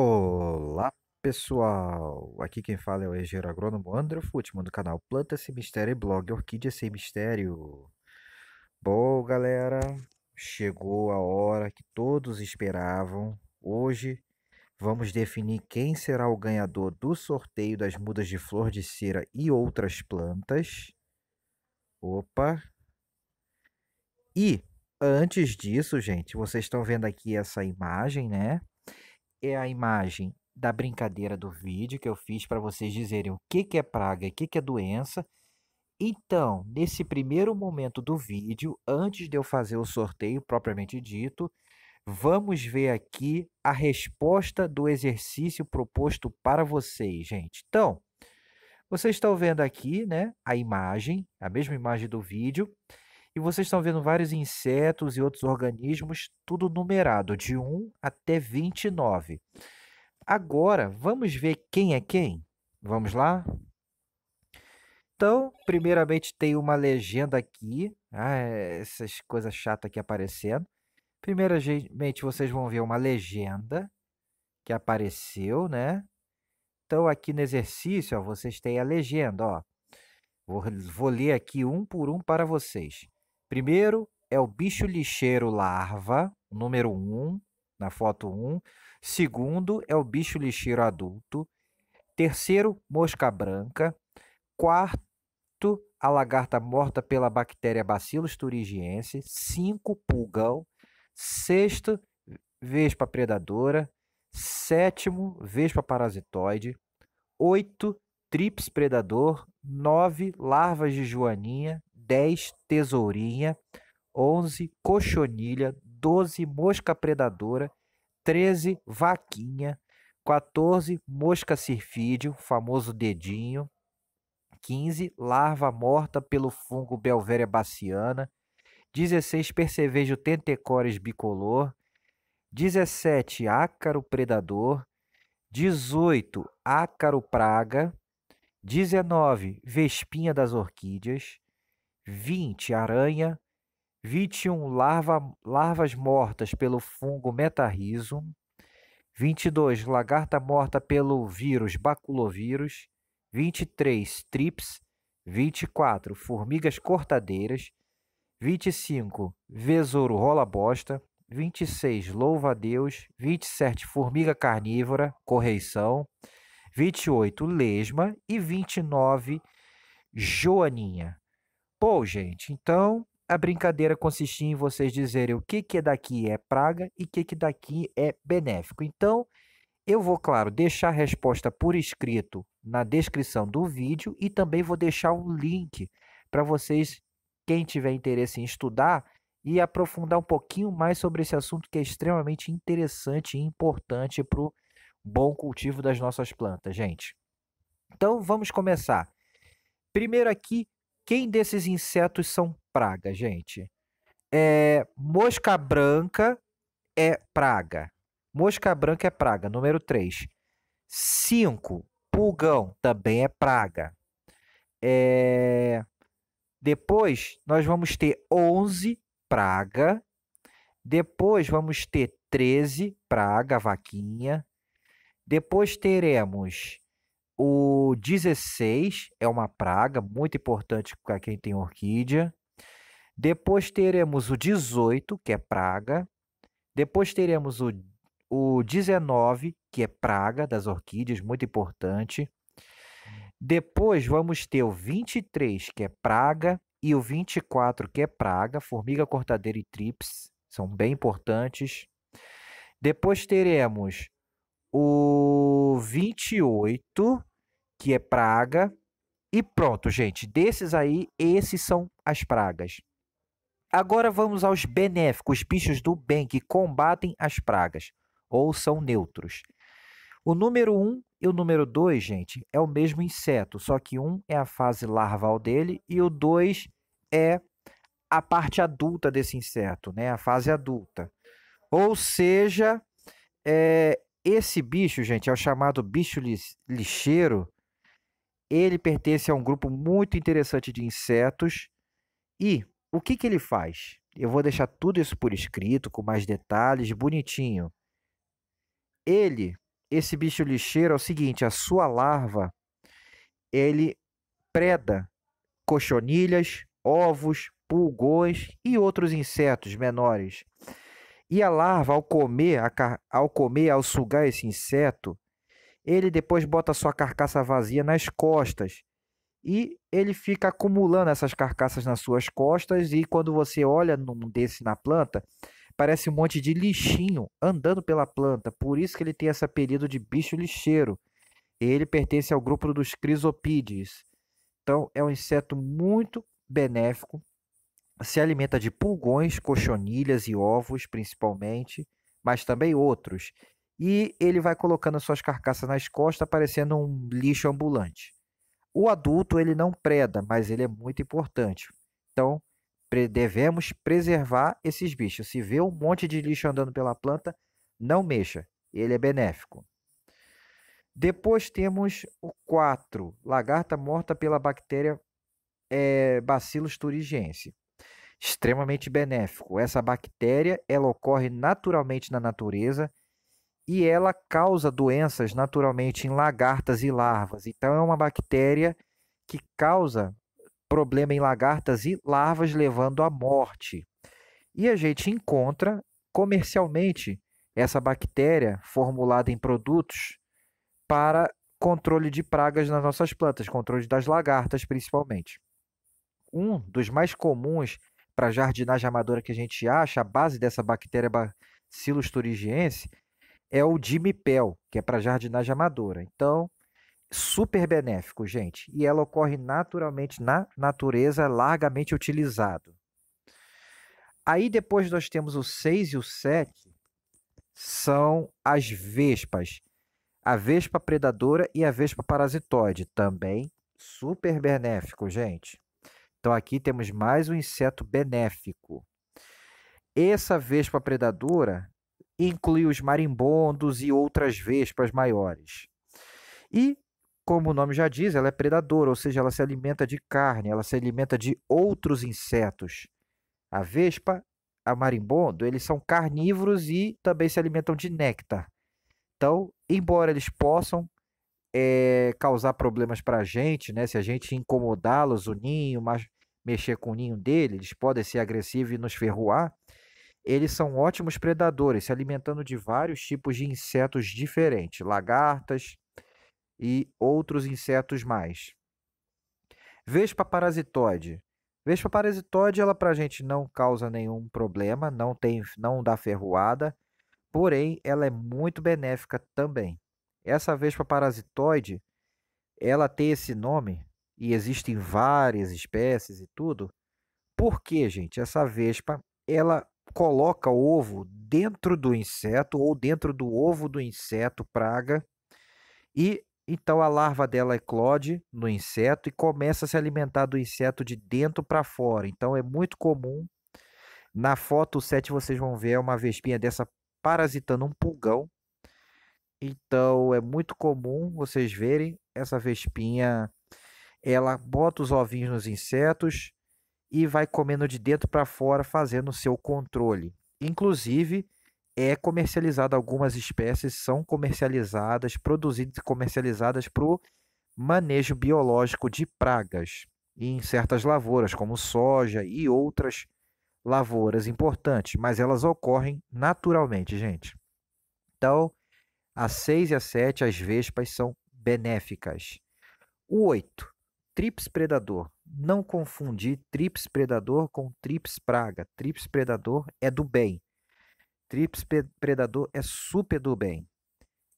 Olá, pessoal! Aqui quem fala é o engenheiro agrônomo André Futman, do canal Planta Sem Mistério e blog Orquídea Sem Mistério. Bom, galera, chegou a hora que todos esperavam. Hoje vamos definir quem será o ganhador do sorteio das mudas de flor de cera e outras plantas. Opa! E antes disso, gente, vocês estão vendo aqui essa imagem, né? é a imagem da brincadeira do vídeo que eu fiz para vocês dizerem o que, que é praga e o que, que é doença. Então, nesse primeiro momento do vídeo, antes de eu fazer o sorteio propriamente dito, vamos ver aqui a resposta do exercício proposto para vocês, gente. Então, vocês estão vendo aqui né, a imagem, a mesma imagem do vídeo. E vocês estão vendo vários insetos e outros organismos, tudo numerado, de 1 até 29. Agora, vamos ver quem é quem? Vamos lá? Então, primeiramente tem uma legenda aqui, ah, é, essas coisas chatas aqui aparecendo. Primeiramente, vocês vão ver uma legenda que apareceu, né? Então, aqui no exercício, ó, vocês têm a legenda, ó. Vou, vou ler aqui um por um para vocês. Primeiro é o bicho lixeiro larva, número 1, um, na foto 1. Um. Segundo é o bicho lixeiro adulto. Terceiro, mosca branca. Quarto, a lagarta morta pela bactéria Bacillus thuringiense. Cinco, pulgão. Sexto, vespa predadora. Sétimo, vespa parasitoide. Oito, trips predador. Nove, larvas de joaninha. 10 tesourinha, 11 cochonilha, 12 mosca predadora, 13 vaquinha, 14 mosca sirfídeo, famoso dedinho, 15 larva morta pelo fungo Belvéria baciana, 16 percevejo tentecores bicolor, 17 ácaro predador, 18 ácaro praga, 19 vespinha das orquídeas, 20 aranha, 21 larva, larvas mortas pelo fungo metarrhizum, 22 lagarta morta pelo vírus baculovírus, 23 trips, 24 formigas cortadeiras, 25 vesouro rola bosta, 26 louva a Deus, 27 formiga carnívora, correição, 28 lesma e 29 joaninha. Pô, gente, então a brincadeira consistia em vocês dizerem o que, que daqui é praga e o que, que daqui é benéfico. Então, eu vou, claro, deixar a resposta por escrito na descrição do vídeo e também vou deixar um link para vocês, quem tiver interesse em estudar e aprofundar um pouquinho mais sobre esse assunto que é extremamente interessante e importante para o bom cultivo das nossas plantas, gente. Então, vamos começar. Primeiro aqui, quem desses insetos são praga, gente? É, mosca branca é praga. Mosca branca é praga, número 3. 5. Pulgão também é praga. É... Depois nós vamos ter 11 praga. Depois vamos ter 13 praga, vaquinha. Depois teremos o 16 é uma praga muito importante para quem tem orquídea. Depois teremos o 18, que é praga. Depois teremos o, o 19, que é praga das orquídeas, muito importante. Depois vamos ter o 23, que é praga, e o 24, que é praga, formiga cortadeira e trips, são bem importantes. Depois teremos o 28, que é praga. E pronto, gente. Desses aí, esses são as pragas. Agora vamos aos benéficos, bichos do bem que combatem as pragas ou são neutros. O número 1 um e o número 2, gente, é o mesmo inseto, só que um é a fase larval dele e o 2 é a parte adulta desse inseto, né? A fase adulta. Ou seja, é, esse bicho, gente, é o chamado bicho lixeiro, ele pertence a um grupo muito interessante de insetos. E o que, que ele faz? Eu vou deixar tudo isso por escrito, com mais detalhes, bonitinho. Ele, esse bicho lixeiro, é o seguinte: a sua larva ele preda cochonilhas, ovos, pulgões e outros insetos menores. E a larva, ao comer, ao comer, ao sugar esse inseto, ele depois bota sua carcaça vazia nas costas e ele fica acumulando essas carcaças nas suas costas e quando você olha num desse na planta, parece um monte de lixinho andando pela planta. Por isso que ele tem esse apelido de bicho lixeiro. Ele pertence ao grupo dos crisopides. Então é um inseto muito benéfico. Se alimenta de pulgões, cochonilhas e ovos, principalmente, mas também outros e ele vai colocando suas carcaças nas costas, parecendo um lixo ambulante. O adulto ele não preda, mas ele é muito importante. Então, devemos preservar esses bichos. Se vê um monte de lixo andando pela planta, não mexa. Ele é benéfico. Depois temos o 4, lagarta morta pela bactéria é, Bacillus thuringiense. Extremamente benéfico. Essa bactéria ela ocorre naturalmente na natureza e ela causa doenças naturalmente em lagartas e larvas. Então, é uma bactéria que causa problema em lagartas e larvas, levando à morte. E a gente encontra comercialmente essa bactéria formulada em produtos para controle de pragas nas nossas plantas, controle das lagartas principalmente. Um dos mais comuns para jardinagem amadora que a gente acha, a base dessa bactéria Bacillus thuringiensis é o Dimipel, que é para jardinagem amadora. Então, super benéfico, gente. E ela ocorre naturalmente na natureza, largamente utilizado. Aí depois nós temos o 6 e o 7, são as vespas. A vespa predadora e a vespa parasitoide, também super benéfico, gente. Então aqui temos mais um inseto benéfico. Essa vespa predadora, inclui os marimbondos e outras vespas maiores. E, como o nome já diz, ela é predadora, ou seja, ela se alimenta de carne, ela se alimenta de outros insetos. A vespa, a marimbondo, eles são carnívoros e também se alimentam de néctar. Então, embora eles possam é, causar problemas para a gente, né? Se a gente incomodá-los, o ninho, mas mexer com o ninho dele, eles podem ser agressivos e nos ferroar eles são ótimos predadores, se alimentando de vários tipos de insetos diferentes, lagartas e outros insetos mais. Vespa parasitoide. Vespa parasitoide, ela para a gente não causa nenhum problema, não tem, não dá ferroada, porém ela é muito benéfica também. Essa vespa parasitoide, ela tem esse nome e existem várias espécies e tudo. Porque, gente, essa vespa, ela coloca o ovo dentro do inseto ou dentro do ovo do inseto praga e então a larva dela eclode no inseto e começa a se alimentar do inseto de dentro para fora. Então é muito comum. Na foto 7 vocês vão ver uma vespinha dessa parasitando um pulgão. Então é muito comum vocês verem essa vespinha. Ela bota os ovinhos nos insetos, e vai comendo de dentro para fora, fazendo o seu controle. Inclusive, é comercializado, algumas espécies são comercializadas, produzidas e comercializadas para o manejo biológico de pragas em certas lavouras, como soja e outras lavouras importantes, mas elas ocorrem naturalmente, gente. Então, a 6 e a 7, as vespas são benéficas. O 8, trips predador não confundir trips predador com trips praga. Trips predador é do bem. Trips predador é super do bem.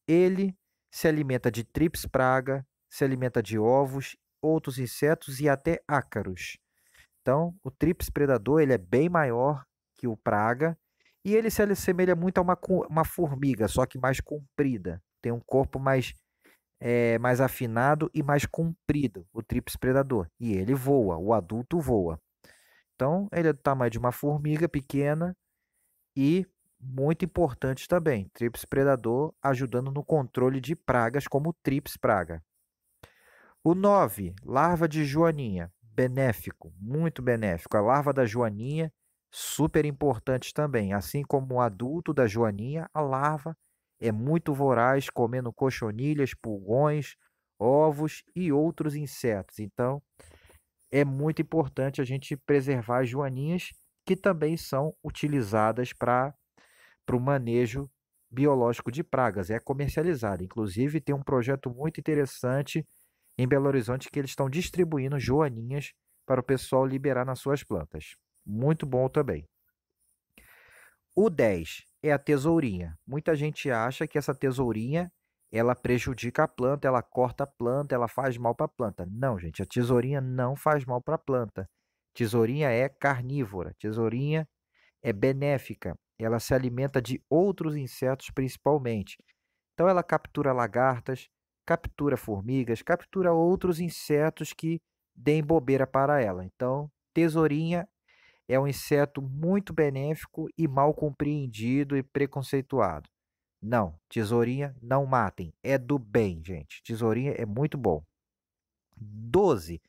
Ele se alimenta de trips praga, se alimenta de ovos, outros insetos e até ácaros. Então, o trips predador ele é bem maior que o praga e ele se assemelha muito a uma, uma formiga, só que mais comprida. Tem um corpo mais é, mais afinado e mais comprido, o trips predador. E ele voa, o adulto voa. Então, ele é do tamanho de uma formiga pequena e muito importante também, trips predador ajudando no controle de pragas como o praga. O 9, larva de joaninha, benéfico, muito benéfico. A larva da joaninha, super importante também, assim como o adulto da joaninha, a larva é muito voraz, comendo cochonilhas, pulgões, ovos e outros insetos. Então, é muito importante a gente preservar as joaninhas, que também são utilizadas para o manejo biológico de pragas, é comercializada. Inclusive, tem um projeto muito interessante em Belo Horizonte que eles estão distribuindo joaninhas para o pessoal liberar nas suas plantas. Muito bom também. O 10 é a tesourinha. Muita gente acha que essa tesourinha ela prejudica a planta, ela corta a planta, ela faz mal para a planta. Não, gente, a tesourinha não faz mal para a planta. Tesourinha é carnívora, tesourinha é benéfica. Ela se alimenta de outros insetos principalmente. Então ela captura lagartas, captura formigas, captura outros insetos que deem bobeira para ela. Então, tesourinha é um inseto muito benéfico e mal compreendido e preconceituado. Não, tesourinha não matem, é do bem, gente. Tesourinha é muito bom. 12.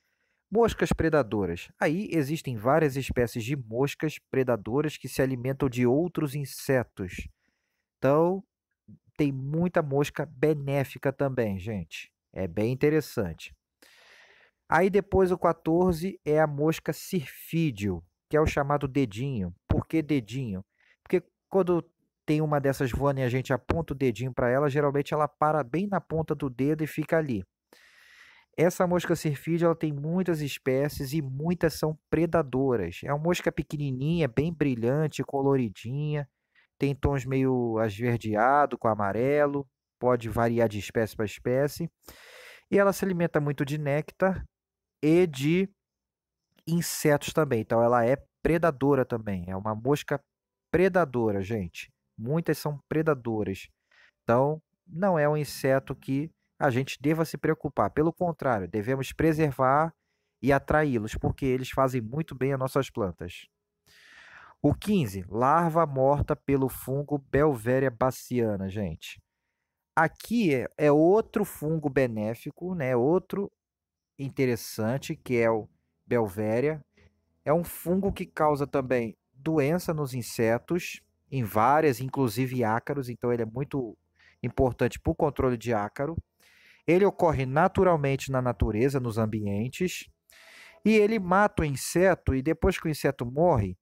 Moscas predadoras. Aí existem várias espécies de moscas predadoras que se alimentam de outros insetos. Então, tem muita mosca benéfica também, gente. É bem interessante. Aí depois o 14 é a mosca cirfídeo que é o chamado dedinho. Por que dedinho? Porque quando tem uma dessas voando e a gente aponta o dedinho para ela, geralmente ela para bem na ponta do dedo e fica ali. Essa mosca sirfide ela tem muitas espécies e muitas são predadoras. É uma mosca pequenininha, bem brilhante, coloridinha, tem tons meio esverdeado com amarelo, pode variar de espécie para espécie. E ela se alimenta muito de néctar e de insetos também. Então ela é predadora também. É uma mosca predadora, gente. Muitas são predadoras. Então não é um inseto que a gente deva se preocupar. Pelo contrário, devemos preservar e atraí-los, porque eles fazem muito bem às nossas plantas. O 15, larva morta pelo fungo Belveria baciana, gente. Aqui é, é outro fungo benéfico, né? Outro interessante que é o Belvéria. É um fungo que causa também doença nos insetos, em várias, inclusive ácaros, então ele é muito importante para o controle de ácaro. Ele ocorre naturalmente na natureza, nos ambientes, e ele mata o inseto, e depois que o inseto morre,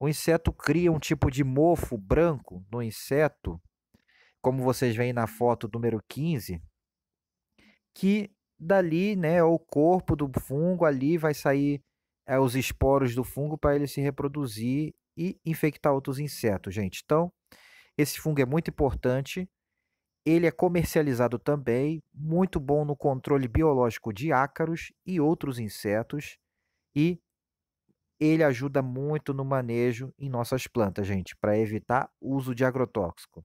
o inseto cria um tipo de mofo branco no inseto, como vocês veem na foto número 15, que dali, né, o corpo do fungo ali vai sair é, os esporos do fungo para ele se reproduzir e infectar outros insetos, gente. Então, esse fungo é muito importante. Ele é comercializado também, muito bom no controle biológico de ácaros e outros insetos e ele ajuda muito no manejo em nossas plantas, gente, para evitar o uso de agrotóxico.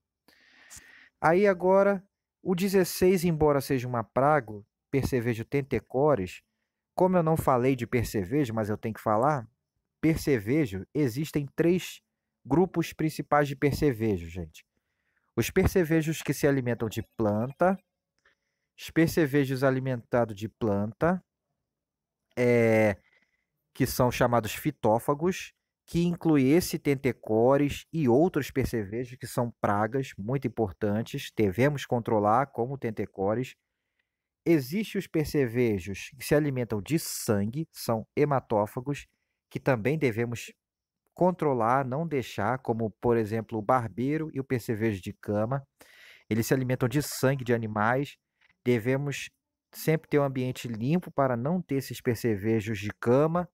Aí agora, o 16, embora seja uma praga, percevejo Tentecores, como eu não falei de percevejo, mas eu tenho que falar, percevejo, existem três grupos principais de percevejo, gente. Os percevejos que se alimentam de planta, os percevejos alimentados de planta, é, que são chamados fitófagos, que inclui esse tentecores e outros percevejos que são pragas muito importantes, devemos controlar como tentecores, Existem os percevejos que se alimentam de sangue, são hematófagos, que também devemos controlar, não deixar, como por exemplo o barbeiro e o percevejo de cama. Eles se alimentam de sangue de animais. Devemos sempre ter um ambiente limpo para não ter esses percevejos de cama.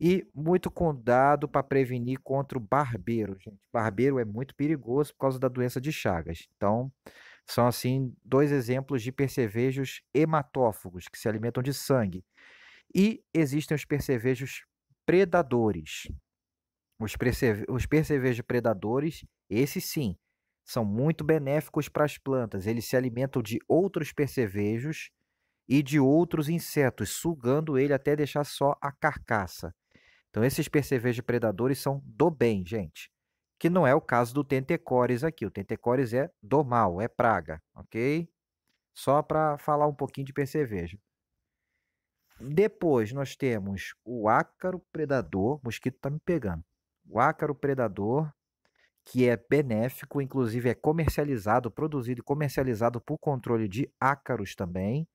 E muito cuidado para prevenir contra o barbeiro, gente. Barbeiro é muito perigoso por causa da doença de Chagas. Então, são, assim, dois exemplos de percevejos hematófagos, que se alimentam de sangue. E existem os percevejos predadores. Os, perceve os percevejos predadores, esses sim, são muito benéficos para as plantas. Eles se alimentam de outros percevejos e de outros insetos, sugando ele até deixar só a carcaça. Então, esses percevejos predadores são do bem, gente que não é o caso do Tentecores aqui. O Tentecores é do mal, é praga, ok? Só para falar um pouquinho de percevejo. Depois nós temos o ácaro predador, mosquito está me pegando. O ácaro predador, que é benéfico, inclusive é comercializado, produzido e comercializado por controle de ácaros também.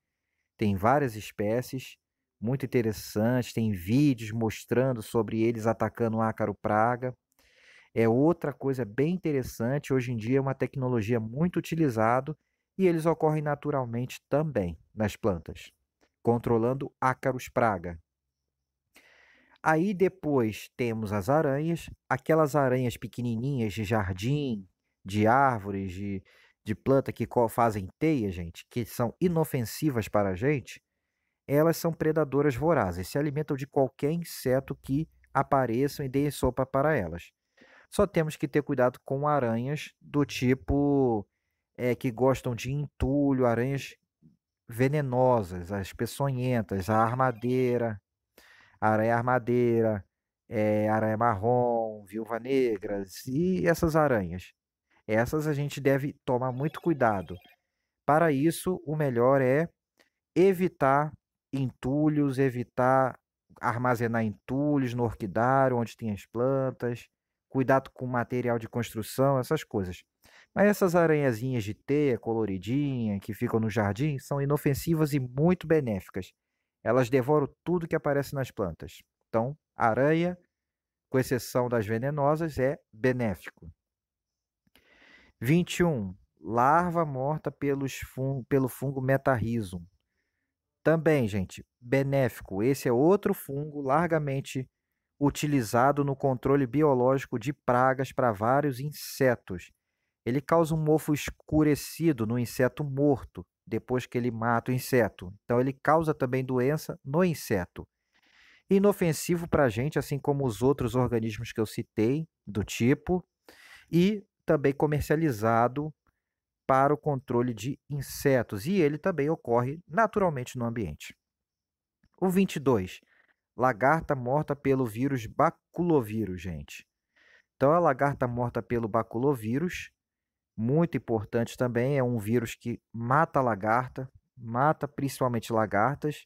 Tem várias espécies, muito interessantes, tem vídeos mostrando sobre eles atacando o ácaro praga é outra coisa bem interessante. Hoje em dia é uma tecnologia muito utilizada e eles ocorrem naturalmente também nas plantas, controlando ácaros praga. Aí depois temos as aranhas, aquelas aranhas pequenininhas de jardim, de árvores, de, de planta que fazem teia, gente, que são inofensivas para a gente, elas são predadoras vorazes, se alimentam de qualquer inseto que apareça e deem sopa para elas. Só temos que ter cuidado com aranhas do tipo é, que gostam de entulho, aranhas venenosas, as peçonhentas, a armadeira, aranha armadeira, é, aranha marrom, viúva negras e essas aranhas. Essas a gente deve tomar muito cuidado. Para isso, o melhor é evitar entulhos, evitar armazenar entulhos no orquidário, onde tem as plantas, cuidado com material de construção, essas coisas. Mas essas aranhazinhas de teia coloridinha que ficam no jardim são inofensivas e muito benéficas. Elas devoram tudo que aparece nas plantas. Então, aranha, com exceção das venenosas, é benéfico. 21. Larva morta pelos fun pelo fungo metarrhizum. Também, gente, benéfico. Esse é outro fungo largamente utilizado no controle biológico de pragas para vários insetos. Ele causa um mofo escurecido no inseto morto, depois que ele mata o inseto. Então, ele causa também doença no inseto. Inofensivo para a gente, assim como os outros organismos que eu citei do tipo, e também comercializado para o controle de insetos. E ele também ocorre naturalmente no ambiente. O 22 lagarta morta pelo vírus baculovírus, gente. Então, a lagarta morta pelo baculovírus, muito importante também, é um vírus que mata lagarta, mata principalmente lagartas.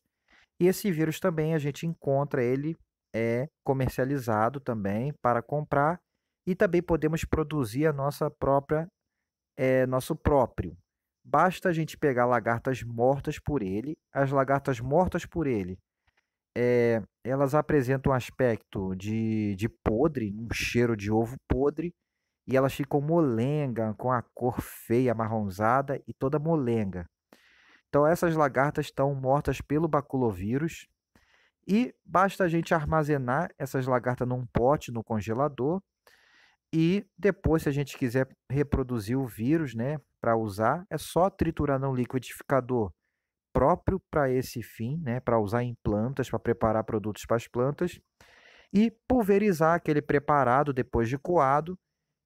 E esse vírus também a gente encontra ele é comercializado também para comprar e também podemos produzir a nossa própria é, nosso próprio. Basta a gente pegar lagartas mortas por ele. As lagartas mortas por ele é, elas apresentam um aspecto de, de podre, um cheiro de ovo podre, e elas ficam molenga, com a cor feia, amarronzada e toda molenga. Então, essas lagartas estão mortas pelo baculovírus, e basta a gente armazenar essas lagartas num pote no congelador. E depois, se a gente quiser reproduzir o vírus, né, para usar, é só triturar no liquidificador próprio para esse fim, né, para usar em plantas, para preparar produtos para as plantas, e pulverizar aquele preparado depois de coado,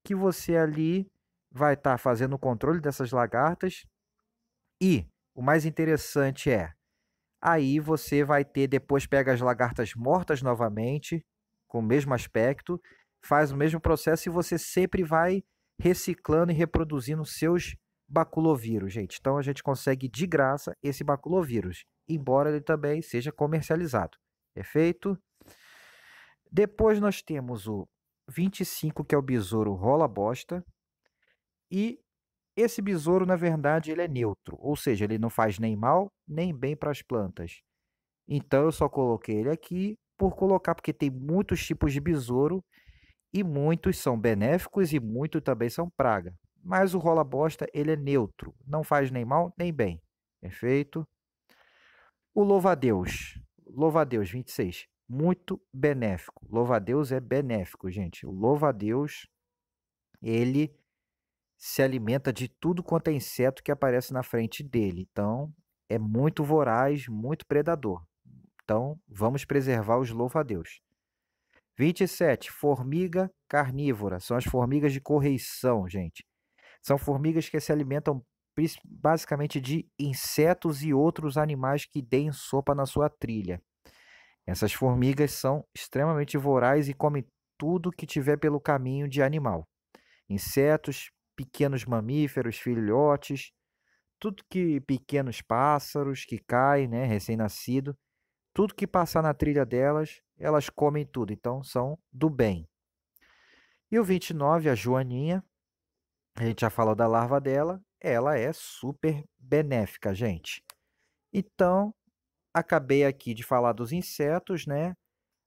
que você ali vai estar tá fazendo o controle dessas lagartas. E o mais interessante é, aí você vai ter depois pega as lagartas mortas novamente, com o mesmo aspecto, faz o mesmo processo e você sempre vai reciclando e reproduzindo seus baculovírus, gente. Então a gente consegue de graça esse baculovírus, embora ele também seja comercializado. Perfeito? Depois nós temos o 25, que é o besouro rola bosta. E esse besouro, na verdade, ele é neutro, ou seja, ele não faz nem mal nem bem para as plantas. Então eu só coloquei ele aqui por colocar, porque tem muitos tipos de besouro e muitos são benéficos e muitos também são praga mas o rola bosta ele é neutro, não faz nem mal nem bem. Perfeito? O louva-a-Deus, louva-a-Deus 26, muito benéfico. Louva-a-Deus é benéfico, gente. O louva-a-Deus ele se alimenta de tudo quanto é inseto que aparece na frente dele. Então, é muito voraz, muito predador. Então, vamos preservar os louva-a-Deus. 27. Formiga carnívora. São as formigas de correição, gente. São formigas que se alimentam basicamente de insetos e outros animais que deem sopa na sua trilha. Essas formigas são extremamente vorazes e comem tudo que tiver pelo caminho de animal: insetos, pequenos mamíferos, filhotes, tudo que pequenos pássaros que caem, né, recém-nascido, tudo que passar na trilha delas, elas comem tudo, então são do bem. E o 29, a Joaninha, a gente já falou da larva dela, ela é super benéfica, gente. Então, acabei aqui de falar dos insetos, né?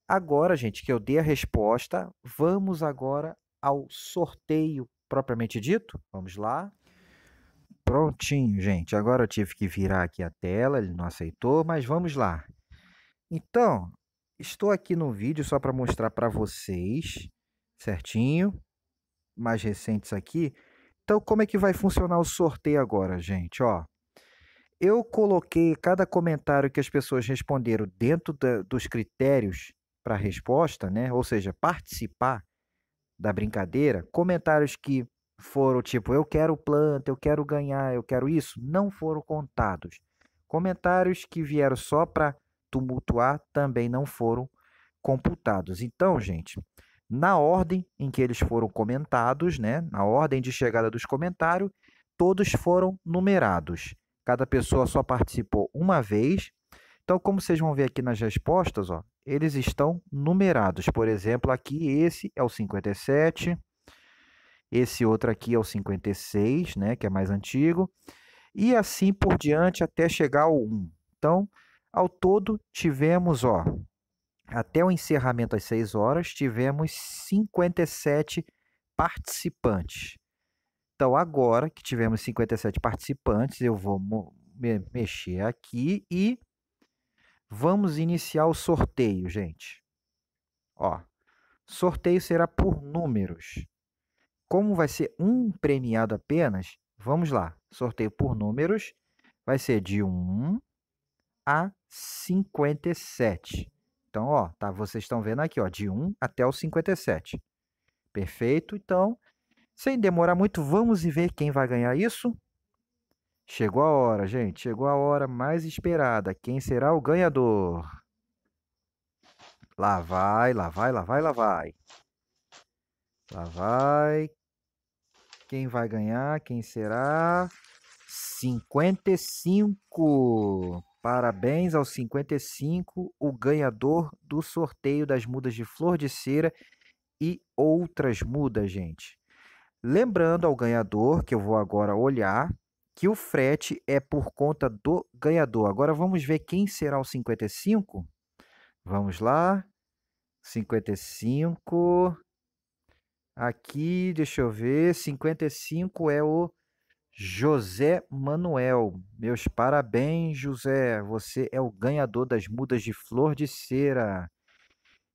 Agora, gente, que eu dei a resposta, vamos agora ao sorteio propriamente dito. Vamos lá. Prontinho, gente. Agora eu tive que virar aqui a tela, ele não aceitou, mas vamos lá. Então, estou aqui no vídeo só para mostrar para vocês, certinho, mais recentes aqui, então, como é que vai funcionar o sorteio agora, gente? Ó, eu coloquei cada comentário que as pessoas responderam dentro da, dos critérios para resposta, né? Ou seja, participar da brincadeira. Comentários que foram tipo eu quero planta, eu quero ganhar, eu quero isso, não foram contados. Comentários que vieram só para tumultuar também não foram computados. Então, gente, na ordem em que eles foram comentados, né, na ordem de chegada dos comentários, todos foram numerados. Cada pessoa só participou uma vez. Então, como vocês vão ver aqui nas respostas, ó, eles estão numerados. Por exemplo, aqui esse é o 57, esse outro aqui é o 56, né, que é mais antigo, e assim por diante até chegar ao 1. Então, ao todo tivemos, ó, até o encerramento às 6 horas, tivemos 57 participantes. Então, agora que tivemos 57 participantes, eu vou me mexer aqui e vamos iniciar o sorteio, gente. Ó, sorteio será por números. Como vai ser um premiado apenas, vamos lá. Sorteio por números vai ser de 1 a 57. Então, ó, tá, vocês estão vendo aqui, ó, de 1 até o 57. Perfeito? Então, sem demorar muito, vamos ver quem vai ganhar isso. Chegou a hora, gente. Chegou a hora mais esperada. Quem será o ganhador? Lá vai, lá vai, lá vai, lá vai. Lá vai. Quem vai ganhar? Quem será? 55. Parabéns aos 55, o ganhador do sorteio das mudas de flor de cera e outras mudas, gente. Lembrando ao ganhador, que eu vou agora olhar, que o frete é por conta do ganhador. Agora vamos ver quem será o 55. Vamos lá. 55. Aqui, deixa eu ver. 55 é o José Manuel. Meus parabéns, José. Você é o ganhador das mudas de flor de cera.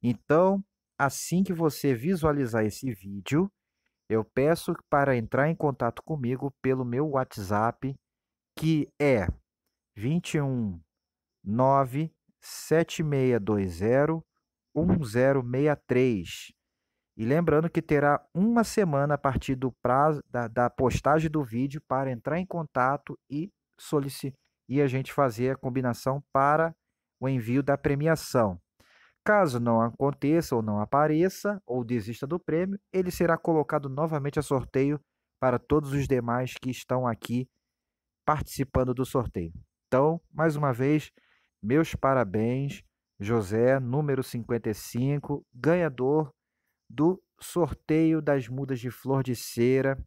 Então, assim que você visualizar esse vídeo, eu peço para entrar em contato comigo pelo meu WhatsApp, que é 21 9 7620 1063. E lembrando que terá uma semana a partir do prazo da, da postagem do vídeo para entrar em contato e solicitar e a gente fazer a combinação para o envio da premiação. Caso não aconteça ou não apareça ou desista do prêmio, ele será colocado novamente a sorteio para todos os demais que estão aqui participando do sorteio. Então, mais uma vez, meus parabéns, José, número 55, ganhador do sorteio das mudas de flor de cera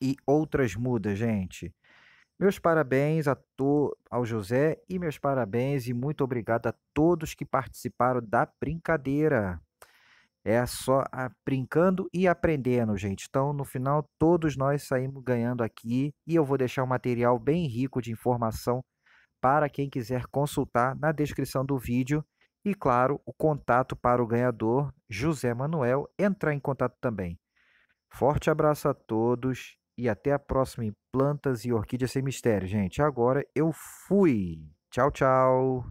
e outras mudas, gente. Meus parabéns a to, ao José e meus parabéns e muito obrigado a todos que participaram da brincadeira. É só a, brincando e aprendendo, gente. Então, no final, todos nós saímos ganhando aqui e eu vou deixar um material bem rico de informação para quem quiser consultar na descrição do vídeo. E, claro, o contato para o ganhador, José Manuel, entrar em contato também. Forte abraço a todos e até a próxima em Plantas e Orquídeas Sem Mistério, gente. Agora eu fui. Tchau, tchau.